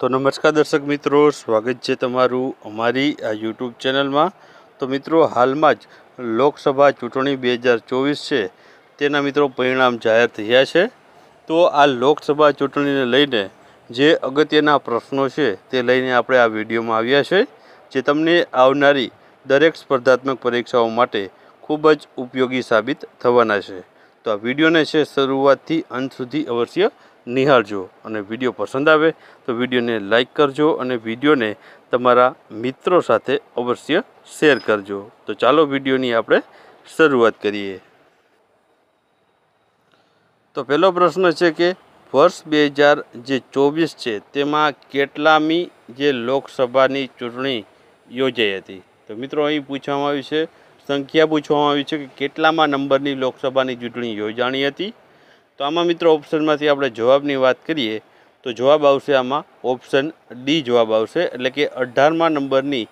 તો નમસ્કાર દર્શક મિત્રો સ્વાગત છે તમારું અમારી આ યુટ્યુબ ચેનલમાં તો મિત્રો હાલમાં જ લોકસભા ચૂંટણી બે હજાર ચોવીસ છે તેના મિત્રો પરિણામ જાહેર થયા છે તો આ લોકસભા ચૂંટણીને લઈને જે અગત્યના પ્રશ્નો છે તે લઈને આપણે આ વિડીયોમાં આવ્યા છે જે તમને આવનારી દરેક સ્પર્ધાત્મક પરીક્ષાઓ માટે ખૂબ જ ઉપયોગી સાબિત થવાના છે તો આ વિડીયોને છે શરૂઆતથી અંત સુધી અવશ્ય નિહાળજો અને વિડીયો પસંદ આવે તો વિડીયોને લાઇક કરજો અને વિડીયોને તમારા મિત્રો સાથે અવશ્ય શેર કરજો તો ચાલો વિડીયોની આપણે શરૂઆત કરીએ તો પહેલો પ્રશ્ન છે કે વર્ષ બે હજાર જે ચોવીસ છે તેમાં કેટલામી જે લોકસભાની ચૂંટણી યોજાઈ હતી તો મિત્રો અહીં પૂછવામાં આવ્યું છે સંખ્યા પૂછવામાં આવી છે કે કેટલામાં નંબરની લોકસભાની ચૂંટણી યોજાણી હતી તો આમાં મિત્રો ઓપ્શનમાંથી આપણે જવાબની વાત કરીએ તો જવાબ આવશે આમાં ઓપ્શન ડી જવાબ આવશે એટલે કે અઢારમા નંબરની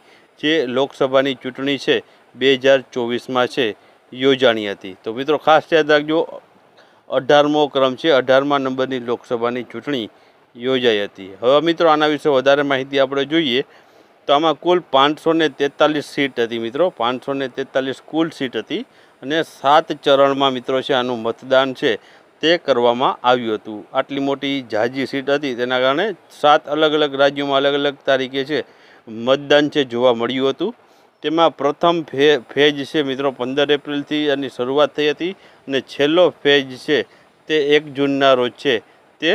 જે લોકસભાની ચૂંટણી છે બે હજાર ચોવીસમાં છે યોજાણી હતી તો મિત્રો ખાસ યાદ રાખજો અઢારમો ક્રમ છે અઢારમા નંબરની લોકસભાની ચૂંટણી યોજાઈ હતી હવે મિત્રો આના વિશે વધારે માહિતી આપણે જોઈએ તો આમાં કુલ પાંચસો તેતાલીસ સીટ હતી મિત્રો પાંચસો તેતાલીસ કુલ સીટ હતી અને સાત ચરણમાં મિત્રો છે આનું મતદાન છે તે કરવામાં આવ્યું હતું આટલી મોટી ઝાજી સીટ હતી તેના કારણે સાત અલગ અલગ રાજ્યોમાં અલગ અલગ તારીખે છે મતદાન છે જોવા મળ્યું હતું તેમાં પ્રથમ ફે ફેજ છે મિત્રો પંદર એપ્રિલથી એની શરૂઆત થઈ હતી અને છેલ્લો ફેજ છે તે એક જૂનના રોજ છે તે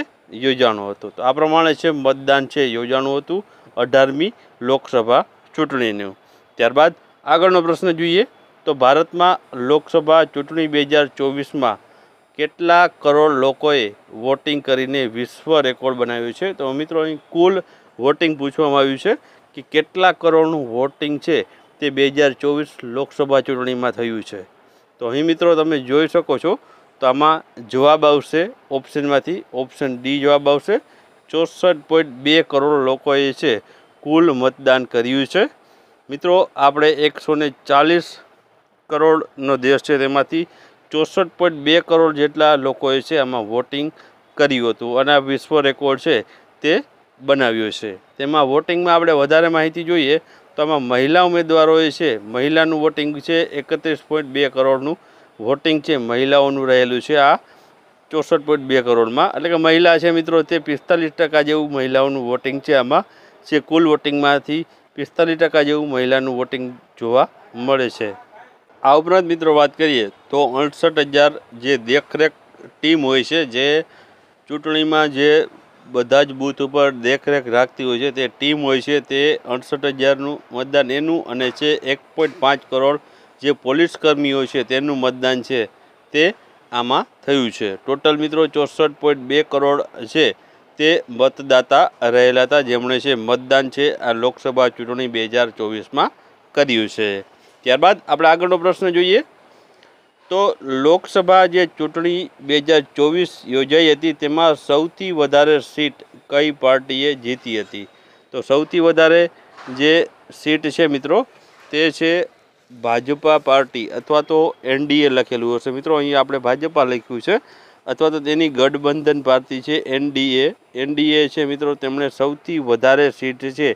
યોજાણું હતું તો આ પ્રમાણે છે મતદાન છે યોજાણું હતું અઢારમી લોકસભા ચૂંટણીનું ત્યારબાદ આગળનો પ્રશ્ન જોઈએ તો ભારતમાં લોકસભા ચૂંટણી બે હજાર ચોવીસમાં કેટલા કરોડ લોકોએ વોટિંગ કરીને વિશ્વ રેકોર્ડ બનાવ્યું છે તો મિત્રો અહીં કુલ વોટિંગ પૂછવામાં આવ્યું છે કે કેટલા કરોડનું વોટિંગ છે તે બે હજાર ચોવીસ લોકસભા ચૂંટણીમાં થયું છે તો અહીં મિત્રો તમે જોઈ શકો છો તો આમાં જવાબ આવશે ઓપ્શનમાંથી ઓપ્શન ડી જવાબ આવશે ચોસઠ પોઈન્ટ બે કરોડ લોકોએ છે કુલ મતદાન કર્યું છે મિત્રો આપણે એકસો ચાલીસ કરોડનો દેશ છે તેમાંથી ચોસઠ પોઈન્ટ બે કરોડ જેટલા લોકોએ છે આમાં વોટિંગ કર્યું હતું અને આ વિશ્વ રેકોર્ડ છે તે બનાવ્યો છે તેમાં વોટિંગમાં આપણે વધારે માહિતી જોઈએ તો આમાં મહિલા ઉમેદવારોએ છે મહિલાનું વોટિંગ છે એકત્રીસ પોઈન્ટ બે કરોડનું વોટિંગ છે મહિલાઓનું રહેલું છે આ ચોસઠ પોઈન્ટ બે કરોડમાં એટલે કે મહિલા છે મિત્રો તે પિસ્તાલીસ ટકા જેવું મહિલાઓનું વોટિંગ છે આમાં જે કુલ વોટિંગમાંથી પિસ્તાલીસ ટકા જેવું મહિલાનું વોટિંગ જોવા મળે છે આ ઉપરાંત મિત્રો વાત કરીએ તો અડસઠ હજાર જે દેખરેખ ટીમ હોય છે જે ચૂંટણીમાં જે બધા જ બૂથ ઉપર દેખરેખ રાખતી હોય છે તે ટીમ હોય છે તે અડસઠ હજારનું મતદાન એનું અને છે એક પોઈન્ટ પાંચ કરોડ જે પોલીસ કર્મીઓ છે તેનું મતદાન છે તે આમાં થયું છે ટોટલ મિત્રો ચોસઠ પોઈન્ટ બે કરોડ છે તે મતદાતા રહેલા હતા જેમણે છે મતદાન છે આ લોકસભા ચૂંટણી બે હજાર ચોવીસમાં કર્યું છે ત્યારબાદ આપણે આગળનો પ્રશ્ન જોઈએ તો લોકસભા જે ચૂંટણી બે હજાર ચોવીસ યોજાઈ હતી તેમાં સૌથી વધારે સીટ કઈ પાર્ટીએ જીતી હતી તો સૌથી વધારે જે સીટ છે મિત્રો તે છે ભાજપા પાર્ટી અથવા તો એનડીએ લખેલું હશે મિત્રો અહીંયા આપણે ભાજપા લખ્યું છે અથવા તો તેની ગઠબંધન પાર્ટી છે એનડીએ એનડીએ છે મિત્રો તેમણે સૌથી વધારે સીટ છે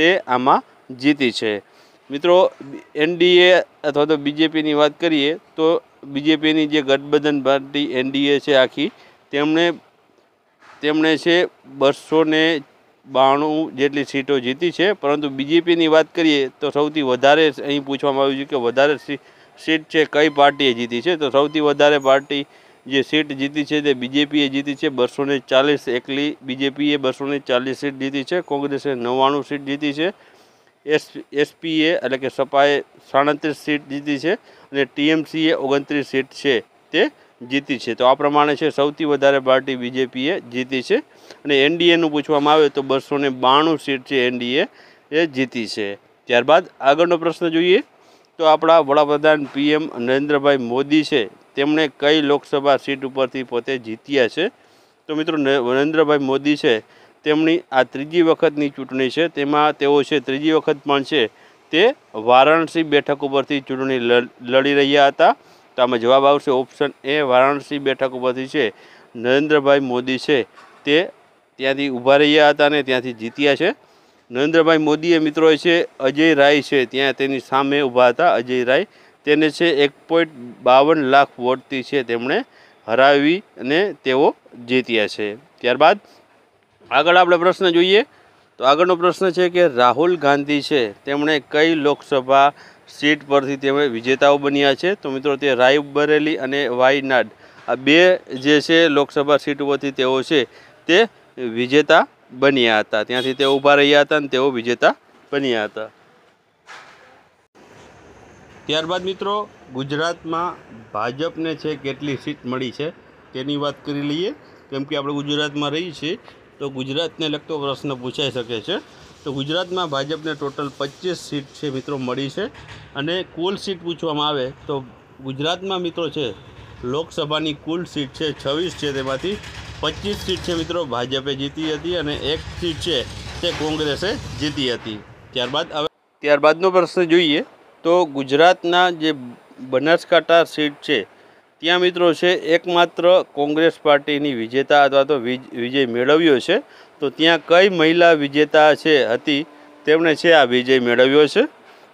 તે આમાં જીતી છે મિત્રો એનડીએ અથવા તો બીજેપીની વાત કરીએ તો બીજેપીની જે ગઠબંધન પાર્ટી એનડીએ છે આખી તેમણે તેમણે છે બસો ને બાણું જેટલી સીટો જીતી છે પરંતુ બીજેપીની વાત કરીએ તો સૌથી વધારે અહીં પૂછવામાં આવ્યું છે કે વધારે સીટ છે કઈ પાર્ટીએ જીતી છે તો સૌથી વધારે પાર્ટી જે સીટ જીતી છે તે બીજેપીએ જીતી છે બસો ચાલીસ એકલી બીજેપીએ બસો ચાલીસ સીટ જીતી છે કોંગ્રેસે નવ્વાણું સીટ જીતી છે એસ એસપીએ એટલે કે સપાએ સાડત્રીસ સીટ જીતી છે અને ટીએમસીએ ઓગણત્રીસ સીટ છે તે જીતી છે તો આ પ્રમાણે છે સૌથી વધારે પાર્ટી બીજેપીએ જીતી છે અને એનડીએનું પૂછવામાં આવે તો બસો ને બાણું સીટ છે એનડીએ એ જીતી છે ત્યારબાદ આગળનો પ્રશ્ન જોઈએ તો આપણા વડાપ્રધાન પીએમ નરેન્દ્રભાઈ મોદી છે તેમણે કઈ લોકસભા સીટ ઉપરથી પોતે જીત્યા છે તો મિત્રો નરેન્દ્રભાઈ મોદી છે તેમની આ ત્રીજી વખતની ચૂંટણી છે તેમાં તેઓ છે ત્રીજી વખત પણ છે તે વારાણસી બેઠક ઉપરથી ચૂંટણી લડી રહ્યા હતા તો આમાં જવાબ આવશે ઓપ્શન એ વારાણસી બેઠક ઉપરથી છે નરેન્દ્રભાઈ મોદી છે તે ત્યાંથી ઊભા રહ્યા હતા અને ત્યાંથી જીત્યા છે નરેન્દ્રભાઈ મોદીએ મિત્રો છે અજય રાય છે ત્યાં તેની સામે ઊભા હતા અજય રાય તેને છે એક પોઈન્ટ બાવન લાખ વોટથી છે તેમણે હરાવી અને તેઓ જીત્યા છે ત્યારબાદ આગળ આપણે પ્રશ્ન જોઈએ તો આગળનો પ્રશ્ન છે કે રાહુલ ગાંધી છે તેમણે કઈ લોકસભા સીટ પરથી તેમણે વિજેતાઓ બન્યા છે તો મિત્રો તે રાયબરેલી અને વાયનાડ આ બે જે છે લોકસભા સીટ ઉપરથી તેઓ છે તે વિજેતા બન્યા હતા ત્યાંથી તેઓ ઊભા રહ્યા હતા અને તેઓ વિજેતા બન્યા હતા ત્યારબાદ મિત્રો ગુજરાતમાં ભાજપને છે કેટલી સીટ મળી છે તેની વાત કરી લઈએ કેમ કે આપણે ગુજરાતમાં રહી છીએ તો ગુજરાતને લગતો પ્રશ્ન પૂછાઈ શકે છે તો ગુજરાતમાં ભાજપને ટોટલ પચીસ સીટ છે મિત્રો મળી છે અને કુલ સીટ પૂછવામાં આવે તો ગુજરાતમાં મિત્રો છે લોકસભાની કુલ સીટ છે છવ્વીસ છે તેમાંથી પચીસ સીટ છે મિત્રો ભાજપે જીતી હતી અને એક સીટ છે તે કોંગ્રેસે જીતી હતી ત્યારબાદ હવે ત્યારબાદનો પ્રશ્ન જોઈએ તો ગુજરાતના જે બનાસકાંઠા સીટ છે ત્યાં મિત્રો છે એકમાત્ર કોંગ્રેસ પાર્ટીની વિજેતા અથવા તો વિજય મેળવ્યો છે તો ત્યાં કઈ મહિલા વિજેતા છે હતી તેમણે છે આ વિજય મેળવ્યો છે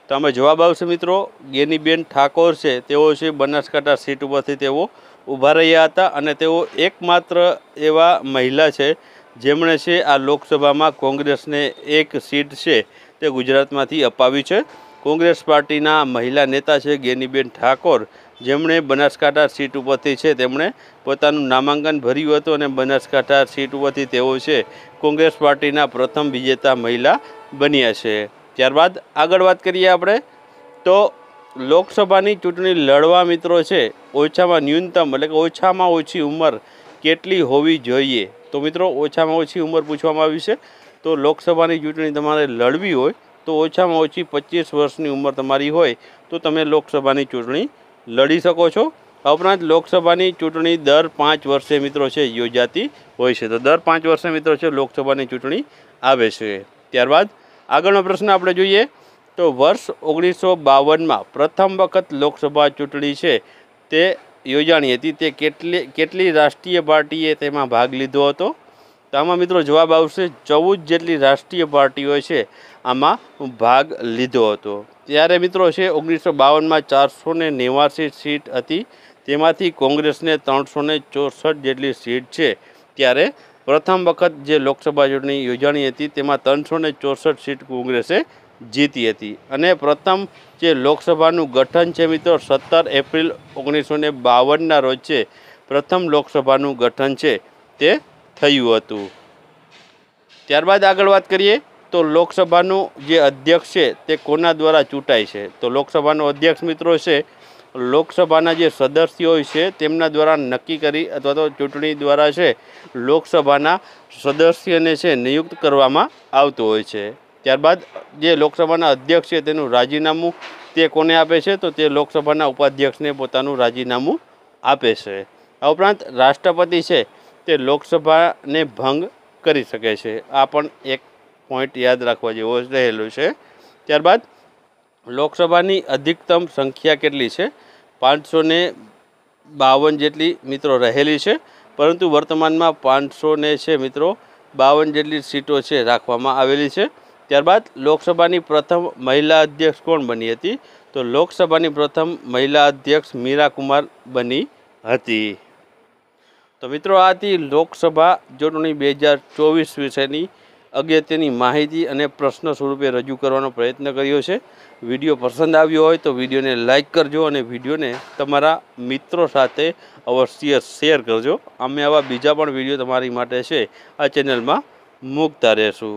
તો અમે જવાબ આવશે મિત્રો ગેનીબેન ઠાકોર છે તેઓ છે બનાસકાંઠા સીટ ઉપરથી તેઓ ઊભા રહ્યા હતા અને તેઓ એકમાત્ર એવા મહિલા છે જેમણે છે આ લોકસભામાં કોંગ્રેસને એક સીટ છે તે ગુજરાતમાંથી અપાવી છે કોંગ્રેસ પાર્ટીના મહિલા નેતા છે ગેનીબેન ઠાકોર જેમણે બનાસકાંઠા સીટ ઉપરથી છે તેમણે પોતાનું નામાંકન ભર્યું હતું અને બનાસકાંઠા સીટ ઉપરથી તેઓ છે કોંગ્રેસ પાર્ટીના પ્રથમ વિજેતા મહિલા બન્યા છે ત્યારબાદ આગળ વાત કરીએ આપણે તો લોકસભાની ચૂંટણી લડવા મિત્રો છે ઓછામાં ન્યૂનતમ એટલે કે ઓછામાં ઓછી ઉંમર કેટલી હોવી જોઈએ તો મિત્રો ઓછામાં ઓછી ઉંમર પૂછવામાં આવી છે તો લોકસભાની ચૂંટણી તમારે લડવી હોય તો ઓછામાં ઓછી પચીસ વર્ષની ઉંમર તમારી હોય તો તમે લોકસભાની ચૂંટણી લડી શકો છો આ ઉપરાંત લોકસભાની ચૂંટણી દર પાંચ વર્ષે મિત્રો છે યોજાતી હોય છે તો દર પાંચ વર્ષે મિત્રો છે લોકસભાની ચૂંટણી આવે છે ત્યારબાદ આગળનો પ્રશ્ન આપણે જોઈએ તો વર્ષ ઓગણીસો બાવનમાં પ્રથમ વખત લોકસભા ચૂંટણી છે તે યોજાણી હતી તે કેટલી કેટલી રાષ્ટ્રીય પાર્ટીએ તેમાં ભાગ લીધો હતો તો આમાં મિત્રો જવાબ આવશે ચૌદ જેટલી રાષ્ટ્રીય પાર્ટીઓ છે આમાં ભાગ લીધો હતો ત્યારે મિત્રો છે ઓગણીસો બાવનમાં ચારસો ને નેવાસી સીટ હતી તેમાંથી કોંગ્રેસને ત્રણસો ને ચોસઠ જેટલી સીટ છે ત્યારે પ્રથમ વખત જે લોકસભા ચૂંટણી યોજાણી હતી તેમાં ત્રણસો ને ચોસઠ સીટ કોંગ્રેસે જીતી હતી અને પ્રથમ જે લોકસભાનું ગઠન છે મિત્રો સત્તર એપ્રિલ ઓગણીસો ને બાવનના રોજ છે પ્રથમ લોકસભાનું ગઠન છે તે થયું હતું ત્યારબાદ આગળ વાત કરીએ તો લોકસભાનું જે અધ્યક્ષ છે તે કોના દ્વારા ચૂંટાય છે તો લોકસભાનો અધ્યક્ષ મિત્રો છે લોકસભાના જે સદસ્યો છે તેમના દ્વારા નક્કી કરી અથવા તો ચૂંટણી દ્વારા છે લોકસભાના સદસ્યને છે નિયુક્ત કરવામાં આવતું હોય છે ત્યારબાદ જે લોકસભાના અધ્યક્ષ છે તેનું રાજીનામું તે કોને આપે છે તો તે લોકસભાના ઉપાધ્યક્ષને પોતાનું રાજીનામું આપે છે આ ઉપરાંત રાષ્ટ્રપતિ છે તે લોકસભાને ભંગ કરી શકે છે આ પણ એક પોઈન્ટ યાદ રાખવા જેવો રહેલું છે ત્યારબાદ લોકસભાની અધિકતમ સંખ્યા કેટલી છે પાંચસો ને બાવન જેટલી મિત્રો રહેલી છે પરંતુ વર્તમાનમાં પાંચસો ને છે મિત્રો બાવન જેટલી સીટો છે રાખવામાં આવેલી છે ત્યારબાદ લોકસભાની પ્રથમ મહિલા અધ્યક્ષ કોણ બની હતી તો લોકસભાની પ્રથમ મહિલા અધ્યક્ષ મીરા કુમાર બની હતી તો મિત્રો આથી લોકસભા ચૂંટણી બે હજાર ચોવીસ વિશેની અગત્યની માહિતી અને પ્રશ્ન સ્વરૂપે રજૂ કરવાનો પ્રયત્ન કર્યો છે વિડીયો પસંદ આવ્યો હોય તો વિડીયોને લાઇક કરજો અને વિડીયોને તમારા મિત્રો સાથે અવશ્ય શેર કરજો અમે આવા બીજા પણ વિડીયો તમારી માટે છે આ ચેનલમાં મૂકતા રહેશું